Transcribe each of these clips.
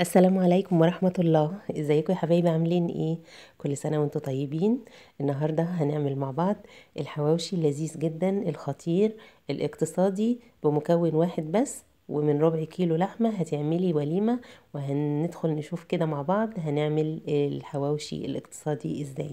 السلام عليكم ورحمة الله ازيكم يا حبايبي عاملين ايه كل سنة وانتم طيبين النهاردة هنعمل مع بعض الحواوشي اللذيذ جدا الخطير الاقتصادي بمكون واحد بس ومن ربع كيلو لحمة هتعملي وليمة وهندخل نشوف كده مع بعض هنعمل الحواوشي الاقتصادي ازاي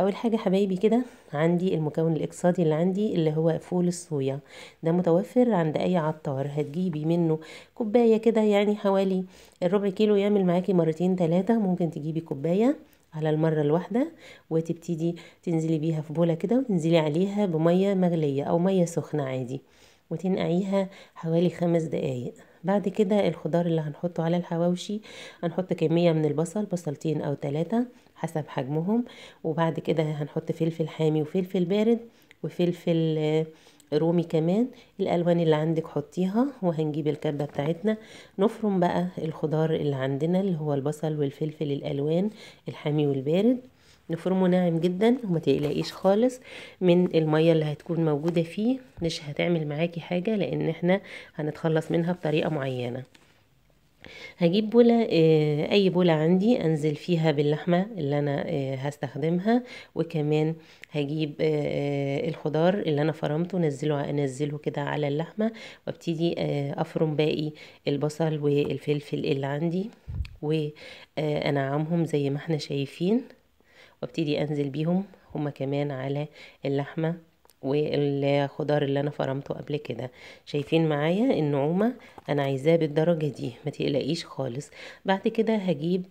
اول حاجة حبايبي كده عندي المكون الاقتصادي اللي عندي اللي هو فول الصويا ده متوفر عند اي عطار هتجيبي منه كوباية كده يعني حوالي الربع كيلو يعمل معاكي مرتين تلاتة ممكن تجيبي كوباية على المرة الواحدة وتبتدي تنزلي بيها في بولة كده وتنزلي عليها بمية مغلية أو مية سخنة عادي وتنقعيها حوالي خمس دقايق بعد كده الخضار اللي هنحطه على الحواوشي هنحط كمية من البصل بصلتين او ثلاثة حسب حجمهم وبعد كده هنحط فلفل حامي وفلفل بارد وفلفل آه، رومي كمان الالوان اللي عندك حطيها وهنجيب الكبه بتاعتنا نفرم بقى الخضار اللي عندنا اللي هو البصل والفلفل الالوان الحامي والبارد نفرمه ناعم جدا وما تقلقيش خالص من المية اللي هتكون موجودة فيه مش هتعمل معاكي حاجة لان احنا هنتخلص منها بطريقة معينة هجيب بولة آه، اي بولة عندي انزل فيها باللحمة اللي انا آه، هستخدمها وكمان هجيب آه، الخضار اللي انا فرمته نزله انزله كده على اللحمة وابتدي افرم باقي البصل والفلفل اللي عندي وانعمهم زي ما احنا شايفين وابتدي انزل بيهم هما كمان على اللحمه والخضار اللي انا فرمته قبل كده شايفين معايا النعومه انا عايزاه بالدرجه دي ما تقلقيش خالص بعد كده هجيب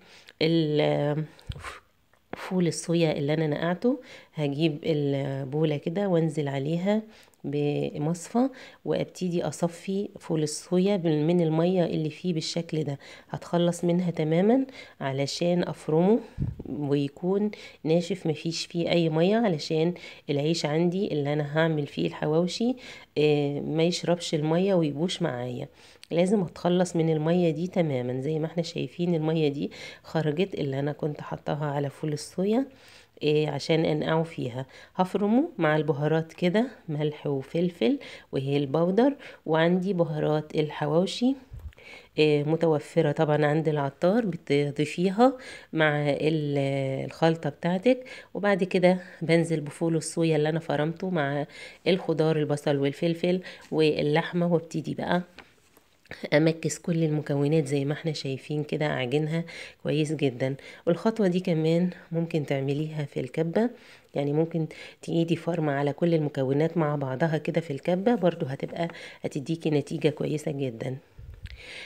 فول الصويا اللي انا نقعته هجيب البوله كده وانزل عليها بمصفى وابتدي اصفي فول الصويا من الميه اللي فيه بالشكل ده هتخلص منها تماما علشان افرمه ويكون ناشف مفيش فيه اي ميه علشان العيش عندي اللي انا هعمل فيه الحواوشي آه، ما يشربش الميه ويبوش معايا لازم اتخلص من الميه دي تماما زي ما احنا شايفين الميه دي خرجت اللي انا كنت حطاها على فول الصويا إيه عشان انقعه فيها هفرمه مع البهارات كده ملح وفلفل وهي البودر وعندي بهارات الحواوشي آه، متوفرة طبعا عند العطار بتضيفيها مع الخلطة بتاعتك وبعد كده بنزل بفول الصويا اللي انا فرمته مع الخضار البصل والفلفل واللحمة وابتدي بقى امكس كل المكونات زي ما احنا شايفين كده اعجنها كويس جدا والخطوه دي كمان ممكن تعمليها في الكبه يعني ممكن تقيدي فرمة على كل المكونات مع بعضها كده في الكبة برضو هتبقى هتديكي نتيجة كويسة جدا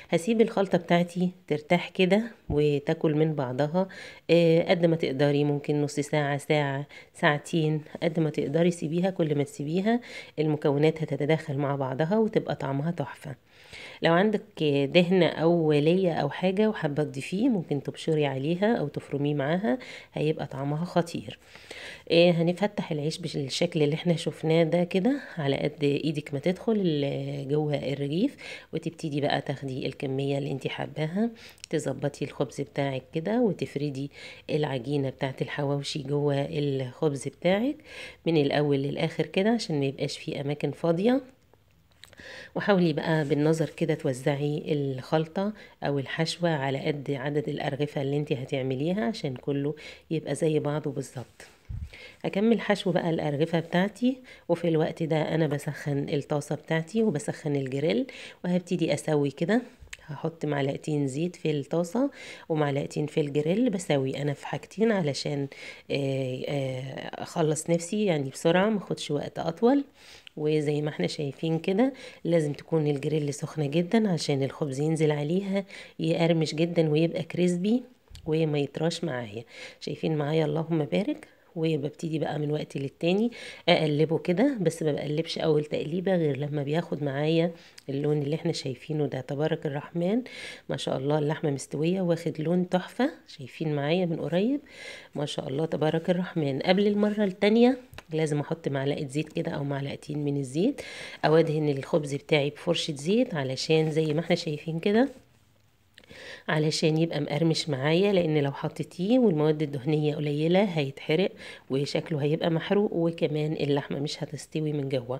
هسيب الخلطة بتاعتي ترتاح كده وتاكل من بعضها آه، قد ما تقدري ممكن نص ساعة ساعة ساعتين قد ما تقدري سيبيها كل ما تسيبيها المكونات هتتداخل مع بعضها وتبقى طعمها تحفة لو عندك دهنة أو ولية أو حاجة وحابة تضيفيه ممكن تبشري عليها أو تفرميه معاها هيبقى طعمها خطير إيه هنفتح العيش بالشكل اللي احنا شفناه ده كده على قد ايدك ما تدخل جوه الرغيف وتبتدي بقى تاخدي الكمية اللي انت حباها تظبطي الخبز بتاعك كده وتفردي العجينة بتاعت الحواوشي جوه الخبز بتاعك من الاول للاخر كده عشان ما يبقاش في اماكن فاضية وحاولي بقى بالنظر كده توزعي الخلطة أو الحشوة على قد عدد الأرغفة اللي انت هتعمليها عشان كله يبقى زي بعضه بالظبط اكمل حشو بقى الارغفه بتاعتي وفي الوقت ده انا بسخن الطاسه بتاعتي وبسخن الجريل وهبتدي اسوي كده هحط معلقتين زيت في الطاسة ومعلقتين في الجريل بسوي انا في حاجتين علشان آه، آه، اخلص نفسي يعني بسرعة ماخدش وقت اطول وزي ما احنا شايفين كده لازم تكون الجريل سخنة جدا عشان الخبز ينزل عليها يقرمش جدا ويبقى كريسبي وما يطراش معايا شايفين معايا اللهم بارك وببتدي بقى من وقت للتاني اقلبه كده بس ما بقلبش اول تقليبه غير لما بياخد معايا اللون اللي احنا شايفينه ده تبارك الرحمن ما شاء الله اللحمه مستويه واخد لون تحفه شايفين معايا من قريب ما شاء الله تبارك الرحمن قبل المره التانيه لازم احط معلقه زيت كده او معلقتين من الزيت اودهن الخبز بتاعي بفرشه زيت علشان زي ما احنا شايفين كده علشان يبقى مقرمش معايا لان لو حطيتيه والمواد الدهنيه قليله هيتحرق وشكله هيبقى محروق وكمان اللحمه مش هتستوي من جوه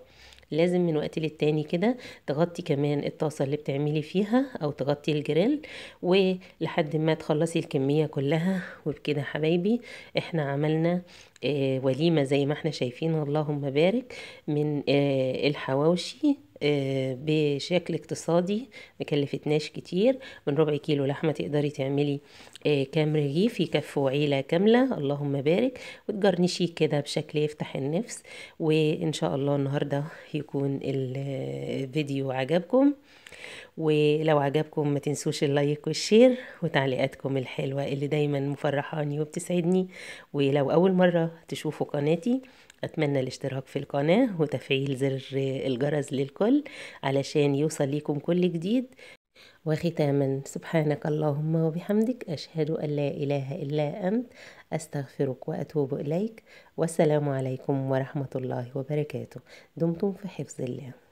لازم من وقت للتاني كده تغطي كمان الطاسة اللي بتعملي فيها أو تغطي الجريل ولحد ما تخلصي الكمية كلها وبكده حبايبي احنا عملنا آه، وليمة زي ما احنا شايفين اللهم بارك من آه، الحواوشي آه، بشكل اقتصادي مكلفتناش كتير من ربع كيلو لحمة تقدري تعملي آه، كام رغيف يكفوا عيلة كاملة اللهم بارك وتجرنشي كده بشكل يفتح النفس وإن شاء الله النهاردة يكون الفيديو آه، عجبكم ولو عجبكم ما تنسوش اللايك والشير وتعليقاتكم الحلوة اللي دايما مفرحاني وبتسعدني ولو أول مرة تشوفوا قناتي أتمنى الاشتراك في القناة وتفعيل زر الجرس للكل علشان يوصل ليكم كل جديد وختاما سبحانك اللهم وبحمدك أشهد أن لا إله إلا أنت أستغفرك وأتوب إليك والسلام عليكم ورحمة الله وبركاته دمتم في حفظ الله